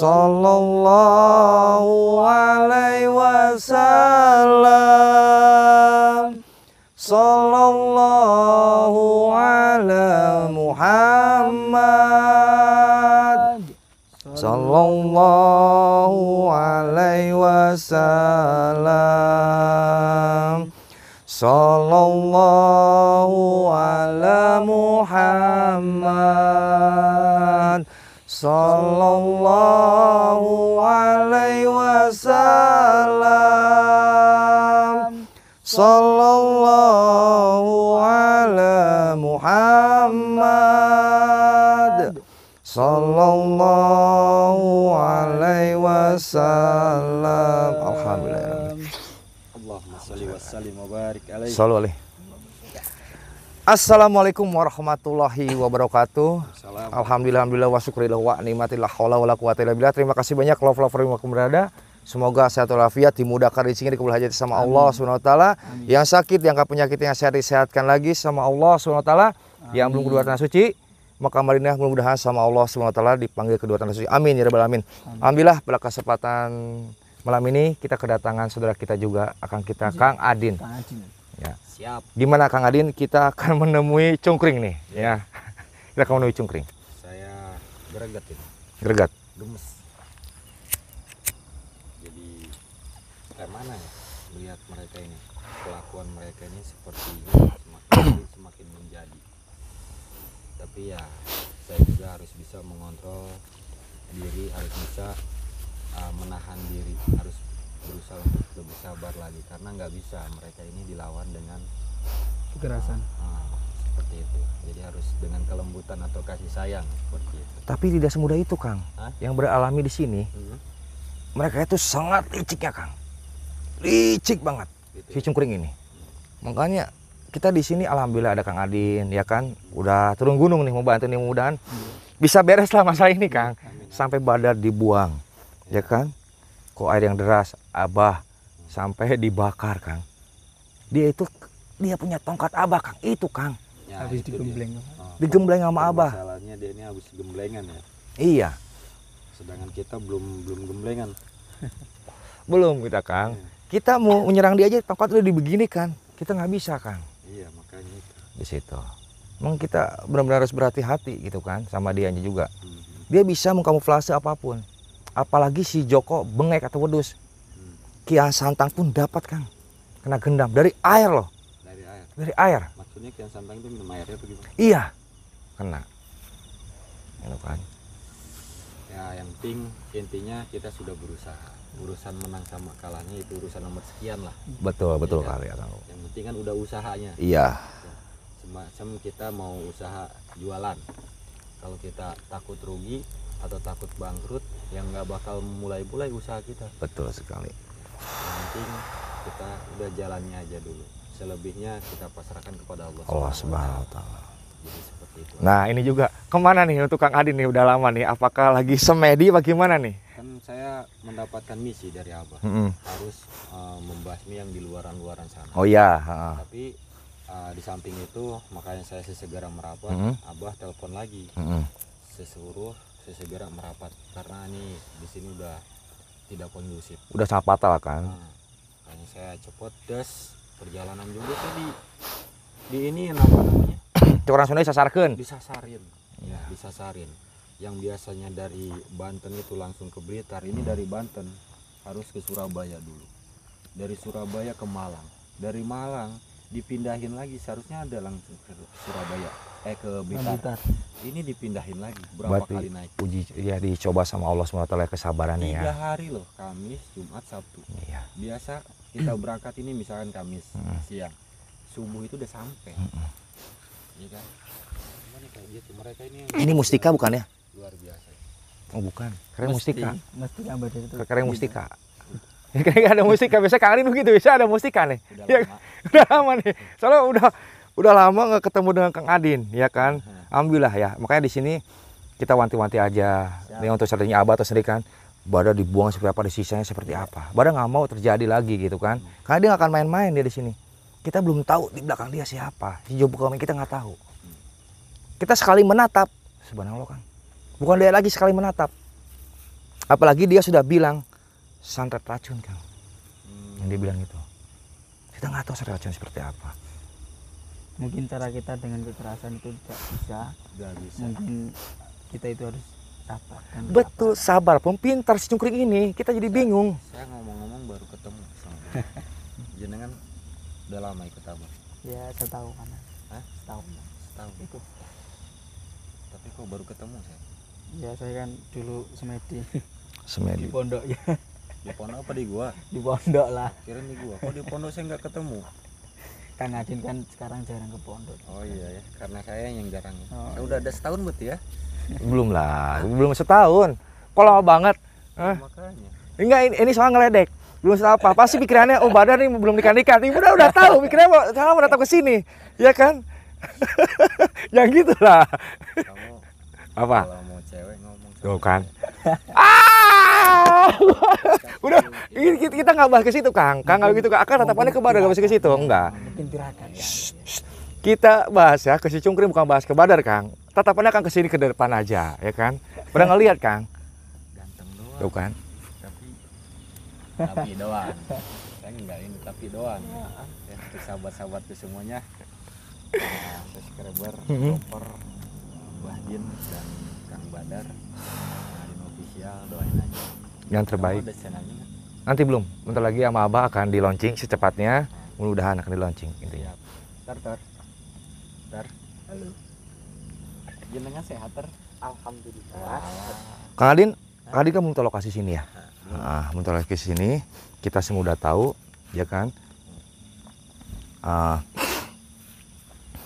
sallallahu alaihi wasallam sallallahu ala Muhammad sallallahu alaihi wasallam sallallahu ala Muhammad sallallahu alaihi wasallam sallallahu ala Muhammad sallallahu alaihi wasallam alhamdulillah Allahumma salli wa sallim wa barik alaihi Assalamualaikum warahmatullahi wabarakatuh. Alhamdulillah alhamdulillah wa wabarakatuh. wa wala quwata Terima kasih banyak love lover yang berada. Semoga sehat walafiat dimudahkan rezekinya dikabul hajat sama Allah Subhanahu wa taala. Yang sakit yang penyakitnya sehat disehatkan lagi sama Allah Subhanahu Yang belum keluar tanah suci maka marinah mudah-mudahan sama Allah Subhanahu dipanggil kedua tanah suci. Amin ya rabbal alamin. Amin. Alhamdulillah pada kesempatan malam ini kita kedatangan saudara kita juga akan kita Kang Adin. Ya. Siap. Di mana Kang Adin kita akan menemui cungkring nih. Ya. ya. Kita akan menemui cungkring. Saya greget ini. Greget. Gemes. Jadi kayak mana ya lihat mereka ini kelakuan mereka ini seperti ini, semakin semakin menjadi. Tapi ya saya juga harus bisa mengontrol diri harus bisa uh, menahan diri harus berusaha untuk lebih sabar lagi karena nggak bisa mereka ini dilawan dengan kekerasan uh, uh, seperti itu jadi harus dengan kelembutan atau kasih sayang seperti itu tapi tidak semudah itu kang Hah? yang beralami di sini hmm? mereka itu sangat licik ya kang licik banget gitu. si ya? cungkring ini makanya kita di sini alhamdulillah ada Kang Adin ya kan udah turun gunung nih mau bantu nih mudah mudahan hmm. bisa beres lah masalah ini Kang sampai badar dibuang ya kan kok air yang deras abah sampai dibakar kang dia itu dia punya tongkat abah kang itu kang ya, habis digembleng oh, digembleng sama abah masalahnya dia ini habis gemblengan ya iya sedangkan kita belum belum gemblengan belum kita kang ya. kita mau menyerang dia aja tongkat udah dibegini kan. kita nggak bisa kang iya makanya itu. di situ emang kita benar-benar harus berhati-hati gitu kan sama dia juga hmm. dia bisa mengkamuflase apapun apalagi si Joko bengek atau wedus hmm. Kian Santang pun dapat Kang kena gendam dari air loh dari air dari air maksudnya Kian Santang itu minum airnya atau gimana iya kena itu kan ya yang penting intinya kita sudah berusaha urusan menang sama kalahnya itu urusan nomor sekian lah betul ya, betul ya, kali ya yang penting kan udah usahanya iya semacam kita mau usaha jualan kalau kita takut rugi atau takut bangkrut yang nggak bakal mulai-mulai usaha kita. Betul sekali. Penting kita udah jalannya aja dulu. Selebihnya kita pasrahkan kepada Allah. Allah Subhanahu Wa Taala. Jadi seperti itu. Nah ini juga kemana nih untuk Kang Adi nih udah lama nih? Apakah lagi semedi? Bagaimana nih? Kan saya mendapatkan misi dari Abah mm -hmm. harus uh, membasmi yang di luaran-luaran sana. Oh iya. Uh. Tapi uh, di samping itu makanya saya sesegera merapat. Mm -hmm. Abah telepon lagi. Mm -hmm. Sesuruh segera merapat karena ini di sini udah tidak kondusif. Udah sangat fatal kan? Nah, makanya saya cepet des perjalanan juga tadi di ini apa namanya? Orang Sunda disasarkan. Disasarin. Ya, iya. disasarin. Yang biasanya dari Banten itu langsung ke Blitar, ini dari Banten harus ke Surabaya dulu. Dari Surabaya ke Malang. Dari Malang dipindahin lagi seharusnya ada langsung ke Surabaya eh ke nah, Bintan. Ini dipindahin lagi berapa Berarti kali naik? Uji ya dicoba sama Allah SWT kesabarannya Tiga ya. Tiga hari loh, Kamis, Jumat, Sabtu. Iya. Biasa kita berangkat ini misalkan Kamis mm. siang. Subuh itu udah sampai. Mm. Ya kan? Mereka ini Ini mustika bukan ya? Luar biasa. Oh bukan, keren mustika. Iya. Mustika Keren mustika. Kayak ada musik, kan. biasanya Kang Arin begitu, bisa ada musik kan nih. Udah ya, lama. udah lama nih. Soalnya udah udah lama nggak ketemu dengan Kang Adin, ya kan? Alhamdulillah ya. Makanya di sini kita wanti-wanti aja. Siap. Ini untuk saudarinya Abah atau sendiri kan. badan dibuang seperti apa, sisa-sisanya seperti apa. Badan nggak mau terjadi lagi gitu kan. Hmm. Karena dia nggak akan main-main dia di sini. Kita belum tahu di belakang dia siapa. Si Jobu Kami kita nggak tahu. Hmm. Kita sekali menatap, sebenarnya lo kan. Bukan dia lagi sekali menatap. Apalagi dia sudah bilang, santet racun kang hmm. yang dia bilang itu kita nggak tahu santet racun seperti apa mungkin cara kita dengan kekerasan itu tidak bisa, gak bisa. mungkin kita itu harus sabar betul apa? sabar pun pintar si cungkring ini kita jadi saya, bingung saya ngomong-ngomong baru ketemu sama jenengan udah lama ikut abang ya saya tahu mana tahu setahun itu tapi kok baru ketemu saya ya saya kan dulu semedi semedi di pondok ya di pondok apa di gua di pondok lah kirain di gua kok di pondok saya nggak ketemu Kang Adin kan sekarang jarang ke pondok oh iya ya karena saya yang jarang oh, saya iya. udah ada setahun berarti ya belum lah belum setahun kok lama banget oh, makanya enggak ini, ini soal ngeledek belum setahun apa pasti pikirannya oh badan nih belum nikah nikah nih udah udah tahu pikirannya mau kalau mau datang ke sini ya kan yang gitulah kamu apa kalau mau cewek Tuh kan. ah! Udah kita kita nggak bahas ke situ Kang. Kang kalau gitu Kang akan tatapannya ke Badar nggak bahas ke situ enggak. Mungkin tirakan ya. Kita bahas ya ke si Cungkring bukan bahas ke Badar Kang. Tatapannya Kang ke sini ke depan aja ya kan. Pernah ngelihat Kang? Ganteng doang. Tuh kan. Tapi tapi doang. Saya enggak ini tapi doang. Ya, sahabat sahabat semuanya. Nah, subscriber, hmm. Jin dan Kang Badar Arin official doain aja yang terbaik nanti belum bentar lagi sama Abah akan di launching secepatnya mudah-mudahan akan di launching intinya ter ter ter halo jenengan sehat ter alhamdulillah Kang Adin Kang Adin kan minta lokasi sini ya ah minta lokasi sini kita semua udah tahu ya kan ah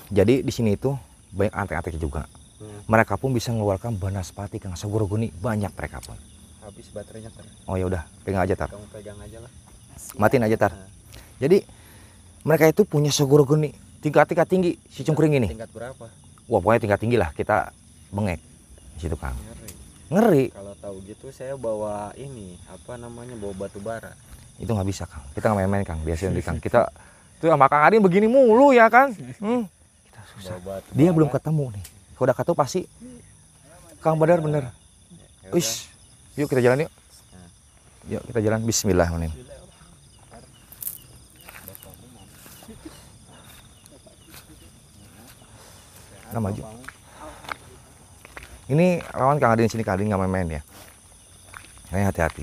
jadi di sini itu banyak antek-antek juga hmm. mereka pun bisa mengeluarkan banaspati kang seguro guni banyak mereka pun habis baterainya tar oh ya udah pegang aja tar kamu pegang aja lah matiin aja tar nah. jadi mereka itu punya seguro guni tingkat tingkat tinggi si cungkring ini tingkat berapa wah pokoknya tingkat tinggi lah kita bengek situ kang ngeri, ngeri. kalau tahu gitu saya bawa ini apa namanya bawa batu bara itu nggak bisa kang kita nggak main-main kang biasanya di kang kita tuh sama kang Adin begini mulu ya kan hmm. kita susah dia belum ketemu nih Kau udah katup pasti Kang Badar bener. Wis, ya yuk kita jalan yuk. Yuk kita jalan bismillah Bismillahirrahmanirrahim. Nah maju. Ini lawan Kang Adin sini Kang Adin nggak main-main ya. Ini hati-hati.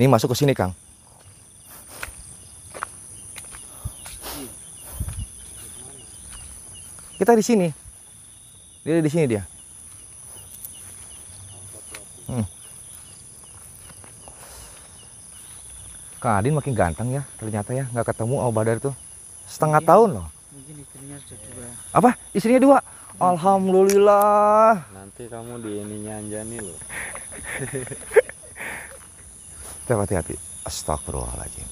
Ini masuk ke sini Kang. kita di sini dia di sini dia hmm. Adin makin ganteng ya ternyata ya nggak ketemu Abu Badar itu setengah mungkin, iya. tahun loh mungkin istrinya dua apa istrinya dua mungkin. Iya. Alhamdulillah nanti kamu di ini Anjani loh Coba hati-hati Astagfirullahaladzim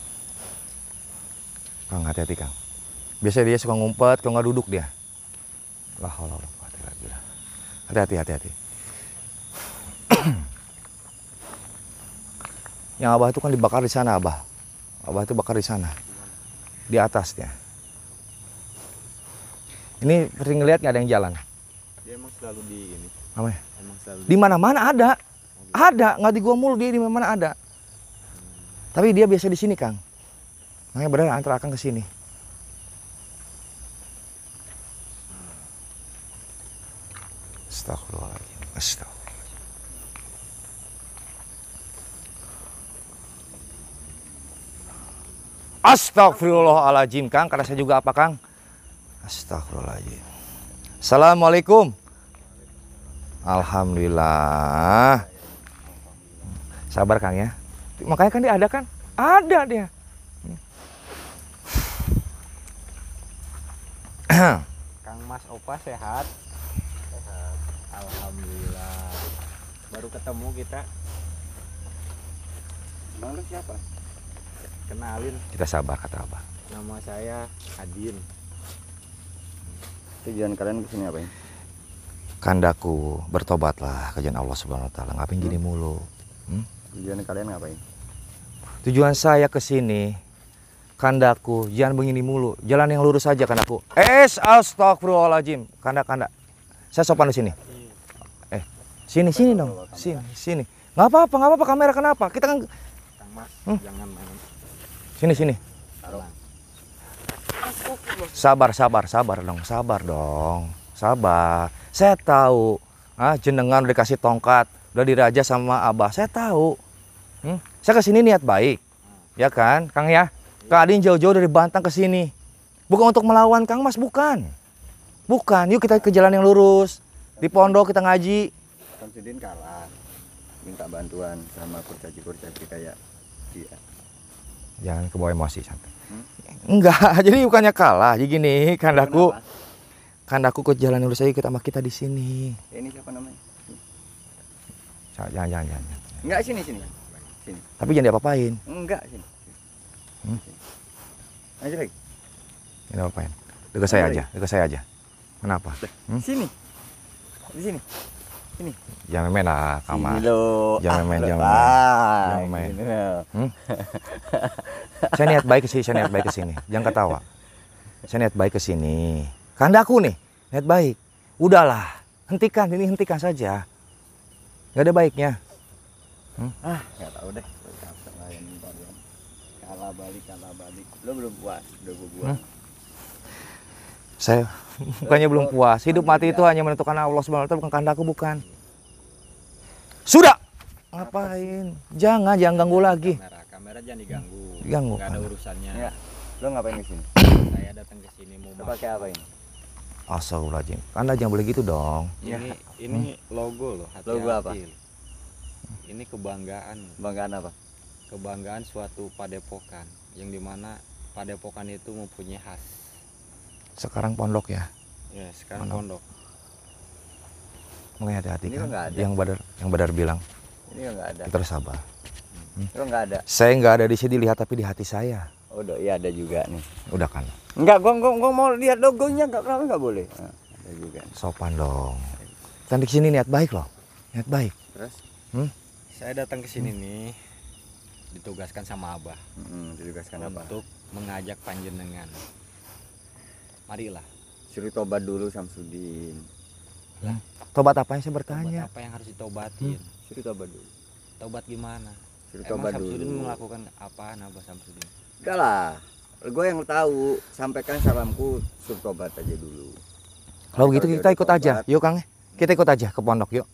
Kang hati-hati Kang Biasanya dia suka ngumpet kalau nggak duduk dia lah allah allah quwata Hati-hati, hati-hati. yang Abah itu kan dibakar di sana, Abah. Abah itu bakar di sana. Di atasnya. Ini sering lihat nggak ada yang jalan? Dia emang selalu di ini. Apa ya? Emang selalu di mana-mana ada. Ada, nggak di gua mulu dia di mana-mana ada. Hmm. Tapi dia biasa di sini, Kang. Makanya benar antar Akang ke sini. Astagfirullahaladzim. Astagfirullahaladzim. Astagfirullahaladzim Kang, karena saya juga apa Kang? Astagfirullahaladzim. Assalamualaikum. Alhamdulillah. Sabar Kang ya. Makanya kan dia ada kan? Ada dia. Kang Mas Opa sehat? alhamdulillah baru ketemu kita Baru siapa? Kenalin. Kita sabar kata apa? Nama saya Adin. Tujuan kalian kesini apa ini? Kandaku bertobatlah ke Allah Subhanahu wa taala. Ngapain hmm. gini mulu? Hmm? Tujuan kalian ngapain? Tujuan saya ke sini kandaku jangan begini mulu. Jalan yang lurus saja kandaku. Es astagfirullahaladzim Kanda kanda. Saya sopan di sini. Sini sini dong. Sini sini. Nggak apa-apa nggak apa-apa kamera kenapa? Kita kan. hmm. Sini sini. Sabar sabar sabar dong sabar dong sabar. Saya tahu. Ah jenengan udah dikasih tongkat udah diraja sama abah. Saya tahu. Hmm? Saya kesini niat baik, ya kan, Kang ya. Iya. Kak Adin jauh-jauh dari Bantang kesini Bukan untuk melawan Kang Mas, bukan. Bukan, yuk kita ke jalan yang lurus. Di pondok kita ngaji. Sidin kalah minta bantuan sama kurcaci-kurcaci kayak dia jangan kebawa emosi santai hmm? enggak jadi bukannya kalah jadi gini kandaku Kenapa? kandaku ke jalan lurus aja kita sama kita di sini ini siapa namanya jangan jangan jangan, jangan. enggak sini sini sini tapi jangan diapa-apain enggak sini hmm? aja lagi jangan diapa-apain dekat saya aja dekat saya aja kenapa hmm? sini di sini ini. Jangan ah, main lah, kamar. Sini lo. Jangan main, jangan main. Jangan main. saya niat baik ke sini, saya niat baik ke sini. Jangan ketawa. Saya niat baik ke sini. Karena aku nih, niat baik. Udahlah, hentikan ini hentikan saja. Gak ada baiknya. Hmm? Ah, nggak tahu deh. Kalah balik, kalah balik. Lo belum puas, udah gue buang. Hmm? Saya bukannya belum puas hidup mati ya. itu hanya menentukan Allah swt bukan kehendakku bukan sudah ngapain jangan jangan ganggu lagi kamera kamera jangan diganggu diganggu nggak ada urusannya ya. lo ngapain sini? saya datang ke sini mau pakai apa ini Astagfirullahaladzim Anda jangan boleh gitu dong Ini, ya. ini logo lo Logo apa? Ini kebanggaan Kebanggaan apa? Kebanggaan suatu padepokan Yang dimana padepokan itu mempunyai khas sekarang pondok ya ya sekarang pondok. pondok makanya hati-hati kan ada. yang badar yang badar bilang ini nggak ada kita harus sabar hmm. itu hmm. nggak ada saya nggak ada di sini lihat tapi di hati saya udah oh, iya ada juga nih udah kan nggak gua, gua, gua mau lihat logonya nggak kenapa nggak boleh nah, ada juga nih. sopan dong kan di sini niat baik loh niat baik terus hmm? saya datang ke sini hmm. nih ditugaskan sama abah hmm, ditugaskan untuk abah. mengajak panjenengan marilah suruh tobat dulu Samsudin lah tobat apa yang saya bertanya tobat apa yang harus ditobatin hmm. suruh tobat dulu tobat gimana Suri Emang tobat Samsudin dulu. melakukan apa nambah Samsudin enggak lah gue yang tahu sampaikan salamku suri tobat aja dulu kalau gitu kita ikut tobat, aja yuk Kang kita ikut aja ke pondok yuk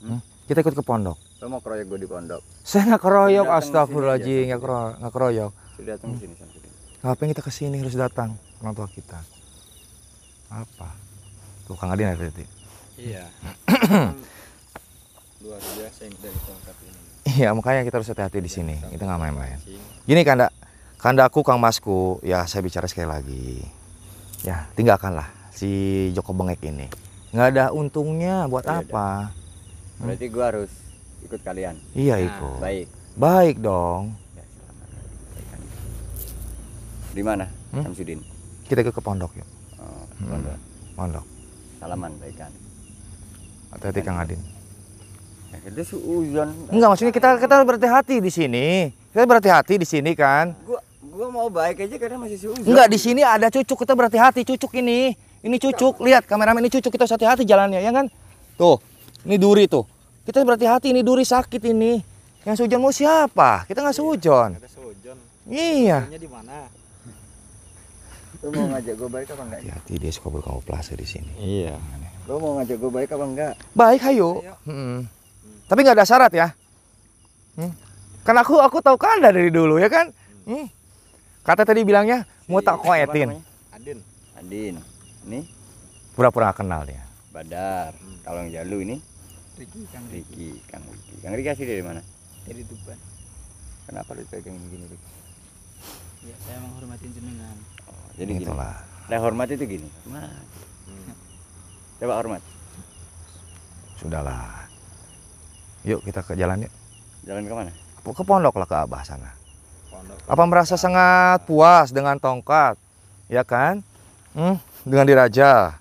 hmm? hmm? kita ikut ke pondok lo mau keroyok gue di pondok saya nggak keroyok astagfirullahaladzim nggak keroyok keroyok sudah datang hmm. ke sini Samsudin ngapain kita kesini harus datang orang tua kita apa tuh Kang Adin nanti iya luar biasa yang dari tongkat ini iya makanya kita harus hati-hati di sini iya, itu nggak main-main gini kanda kanda aku Kang Masku ya saya bicara sekali lagi ya tinggalkanlah si Joko Bengek ini nggak ada untungnya buat oh, apa hmm? berarti gua harus ikut kalian iya nah, ikut baik baik dong ya, di mana hmm? kita ke ke pondok yuk Pondok. Hmm. Pondok. Salaman baikkan. Hati-hati Kang Adin. Ya, kita suuzon. Enggak maksudnya kita kita berhati-hati di sini. Kita berhati-hati di sini kan. Gua gua mau baik aja karena masih suuzon. Enggak di sini ada cucuk kita berhati-hati cucuk ini. Ini cucuk, lihat kameramen ini cucuk kita hati-hati jalannya ya kan? Tuh, ini duri tuh. Kita berhati-hati ini duri sakit ini. Yang sujon mau siapa? Kita nggak sujon. Ada sujon. Iya. iya. Di mana? Lu mau ngajak gue baik apa enggak? Hati-hati dia suka berkamuflase di sini. Iya. Lu mau ngajak gue baik apa enggak? Baik, hayo. Hmm. Tapi nggak ada syarat ya. Hmm. Kan aku aku tahu kan dari dulu ya kan. Hmm. Kata tadi bilangnya mau iya, tak koetin. Adin. Adin. Ini pura-pura kenal dia. Badar. Kalau yang Jalu ini Riki, Kang Riki, Kang Riki. Kang Riki asli dari mana? Dari Tuban. Kenapa lu pegang begini, Riki? Ya, saya menghormatin jenengan jadi Itulah. gini nah, hormat itu gini nah. coba hormat sudahlah yuk kita ke jalan yuk jalan kemana ke pondok lah ke abah sana pondok. apa merasa sangat puas dengan tongkat ya kan hmm? dengan diraja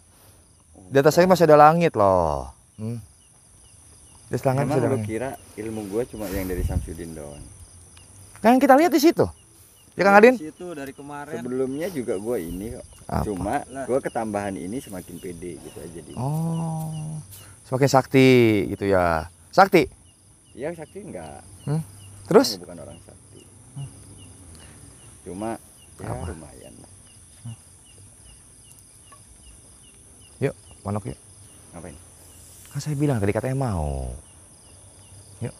di atas saya masih ada langit loh hmm. di langit kira ilmu gue cuma yang dari Samsudin doang kan kita lihat di situ Ya Kang Adin? Situ dari kemarin. Sebelumnya juga gue ini kok. Apa? Cuma gue ketambahan ini semakin pede gitu aja di. Oh. Semakin sakti gitu ya. Sakti? Iya sakti enggak. Hmm? Terus? Nah, bukan orang sakti. Hmm. Cuma ya Apa? lumayan. Hmm. Yuk, manok yuk. Ngapain? Kan saya bilang tadi katanya mau. Yuk.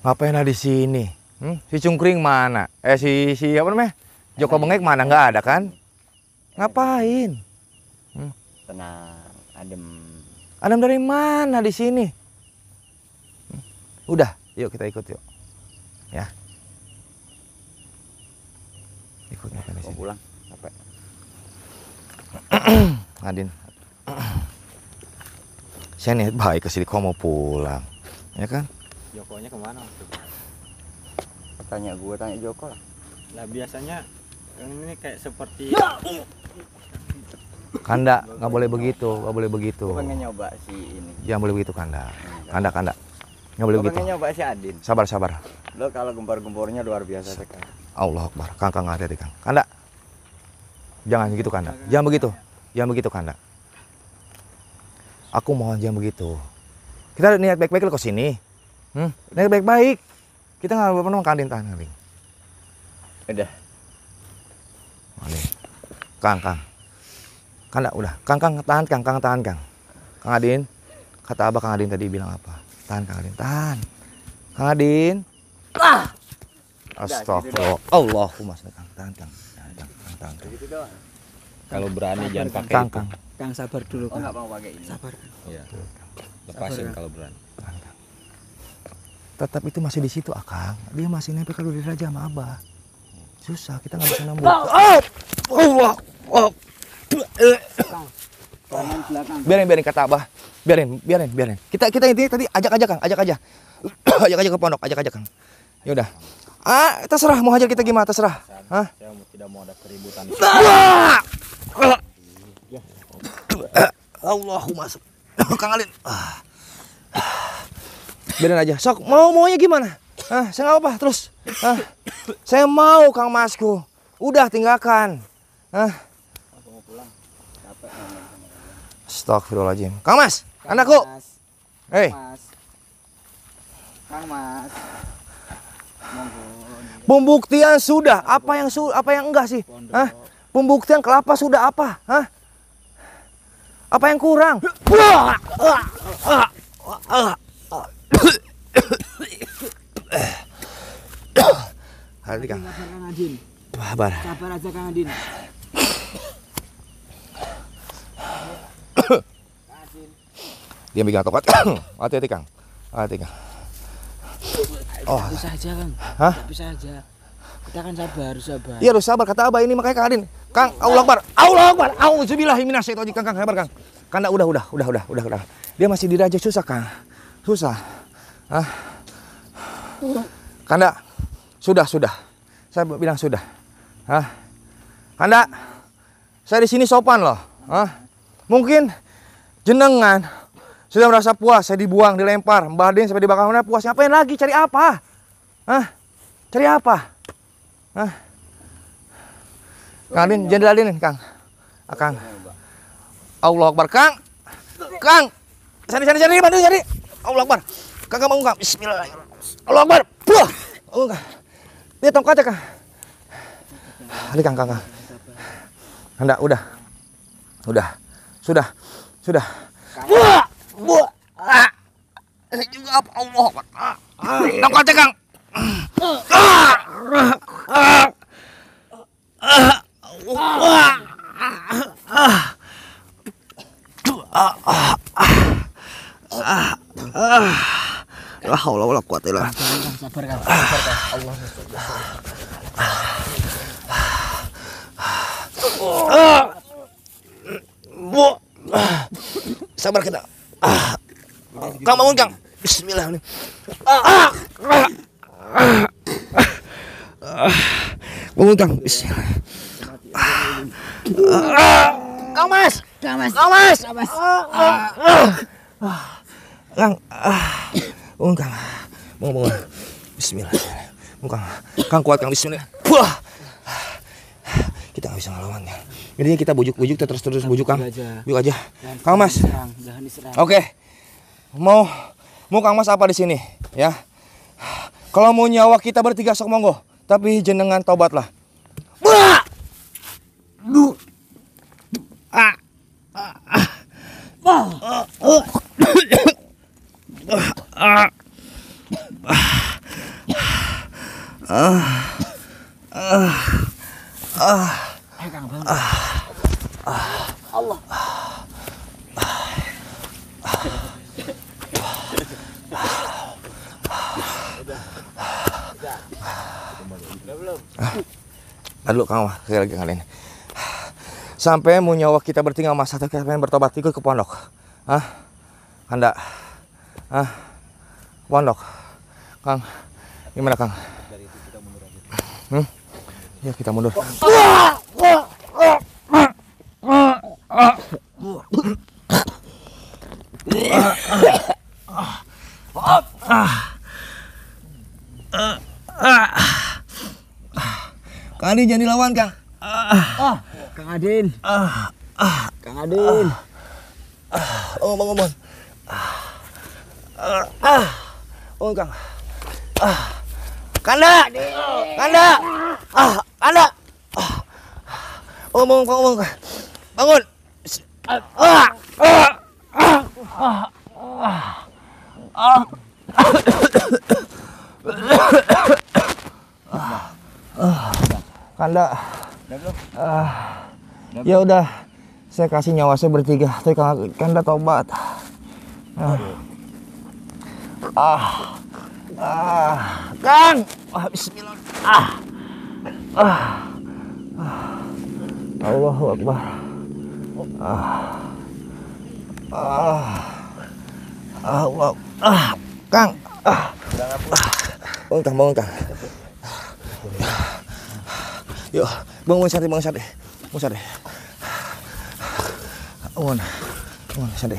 Ngapain ada di sini? Hmm? Si cungkring mana? Eh si si apa namanya? Joko Bengek mana Enggak ada kan? Ngapain? Hmm? Tenang, adem. Adem dari mana di sini? Hmm? Udah, yuk kita ikut yuk. Ya. Ikut makan di sini. pulang, Apa? Adin. Saya niat baik ke sini, kok mau pulang. Ya kan? Jokonya kemana tanya gue tanya Joko lah nah biasanya ini kayak seperti ya! kanda nggak boleh begitu nggak boleh begitu pengen nyoba si ini jangan boleh begitu kanda kanda kanda nggak boleh begitu nyoba si Adin sabar sabar lo kalau gempar-gempornya luar biasa sekali Allah Akbar kang kang ada kang kanda jangan begitu kanda jangan begitu jangan begitu kanda aku mohon jangan begitu kita niat baik-baik lo ke sini hmm? niat baik-baik kita nggak pernah makan tanah kambing. Udah. mana Kang, Kang. Kan enggak, udah. Kang, Kang, tahan, Kang, Kang, tahan, Kang. Kang Adin, kata Abah Kang Adin tadi bilang apa? Tahan, Kang Adin, tahan. Kang Adin. Ah! Astagfirullah. Allahumma salli Kang, tahan, Kang. Tahan, Kang, tahan, Kang. Gitu kalau berani jangan pakai. Kang, Kang. Kang sabar dulu, oh, Kang. Oh, enggak mau pakai ini. Sabar. Iya. Lepasin kalau berani tetap itu masih di situ akang ah, dia masih nempel kalau diri raja sama abah susah kita nggak bisa nemu. Eh! biarin biarin kata abah biarin biarin biarin kita kita intinya tadi ajak aja kang ajak aja ajak aja ke pondok ajak aja kang ya udah ah terserah mau hajar kita gimana terserah Hah? saya tidak mau ada keributan Allahumma kang Alin ah biarin aja sok mau maunya gimana ah saya nggak apa, apa terus ah saya mau kang masku udah tinggalkan ah Stok Kang Mas, Kang anakku Mas, Hey. Mas Kang Mas Pembuktian sudah apa yang su apa yang enggak sih? Hah? Pembuktian kelapa sudah apa? Hah? Apa yang kurang? Hati Kang. Kabar Kang Kabar. aja Kang Adin. Dia megang tongkat. Hati-hati Kang. Hati Kang. Oh. oh. bisa aja Kang. Hah? bisa aja. Kita kan sabar, sabar. Iya harus sabar kata Abah ini makanya Kang Adin. Kang, Allah Akbar. Allah Akbar. Auzubillah minasyaitonir Kang, Kang, sabar Kang. Kang, udah, udah, udah, udah, udah, udah. Dia masih diraja susah, Kang. Susah. Hah? Kanda, sudah, sudah. Saya bilang sudah. Hah? Kanda, saya di sini sopan loh. Hah? Mungkin jenengan sudah merasa puas, saya dibuang, dilempar, Mbah Ding sampai dibakar mana puas. Ngapain lagi? Cari apa? Hah? Cari apa? Hah? Kang Adin, jendela diladenin, Kang. Akang. Ah, Allah Akbar, Kang. Kang. Cari, cari, cari, bantu cari? Allah Akbar. Kang, mau, Kang. Bismillahirrahmanirrahim. Allah Akbar. buah, Oh enggak. Dia tongkatnya Kang. Halik Kang, Kang. Enggak, udah. Udah. Sudah. Sudah. buah, buah, Ah. Ini juga apa Allah kang, Ah. ah, Kang. Ah. Ah. Ah. Ah. Ah. Ah. Ah. Ah. Ah. Allah, Allah wala quwata illa Sabar kan. Sabar kan. Allah ah. Bu. Sabar kita. Ah. Kang bangun Kang. Bismillah. Bangun ah. Kang. Bismillah. Kang Mas. Kang Mas. Kang Mas. Kang. Ah. Ung oh, Kang. Bangun bangun. Bismillah. Ung Kang. Kang kuat Kang Bismillah. Wah. Kita nggak bisa ngelawan Kang. Ya. Intinya kita bujuk-bujuk terus terus bujuk Kang. Bujuk aja. Kang Mas. Oke. Mau mau Kang Mas apa di sini ya? Kalau mau nyawa kita bertiga sok monggo, tapi jenengan tobatlah. Ah. Ah. Ah. Wah. Ah. Ah. Ah. Ah. Ah. Ah. Ah. Ah. Ah. Ah. Ah. Allah. Aduh, Kang, sekali lagi kalian. Sampai mau nyawa kita bertinggal masa kita pengen bertobat ikut ke pondok. Hah? Anda. Hah? Wandok. Kang, gimana Kang? Dari itu kita mundur aja. Hmm? Ya kita mundur. Kang Adin jangan dilawan Kang. Oh, Kang Adin. Kang Adin. oh, bangun, bangun. Ah, uh. Oh, Kang. Ah. Kanda. Kanda. Ah, Kanda. Ah. Oh, bangun, bangun, bangun. Bangun. Ah. Ah. Ah. Ah. Ah. Kanda. Ah. Ya udah. Saya kasih nyawa saya bertiga. Tapi Kanda tobat. Ah. Ah. Ah. Kang. Ah, bismillah. Ah. Ah. ah. Allahu Akbar. Ah. Ah. Allah. Ah. Kang. Ah. ah. Bangun Kang, bangun Kang. Ah. Yuk, bangun sate, bangun sate. Bangun sate. Bangun. Bangun sate.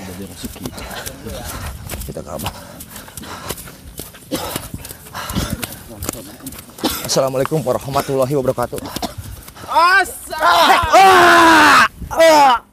Kita ke apa? Assalamualaikum warahmatullahi wabarakatuh. Assalamualaikum. Ah! Ah! Ah!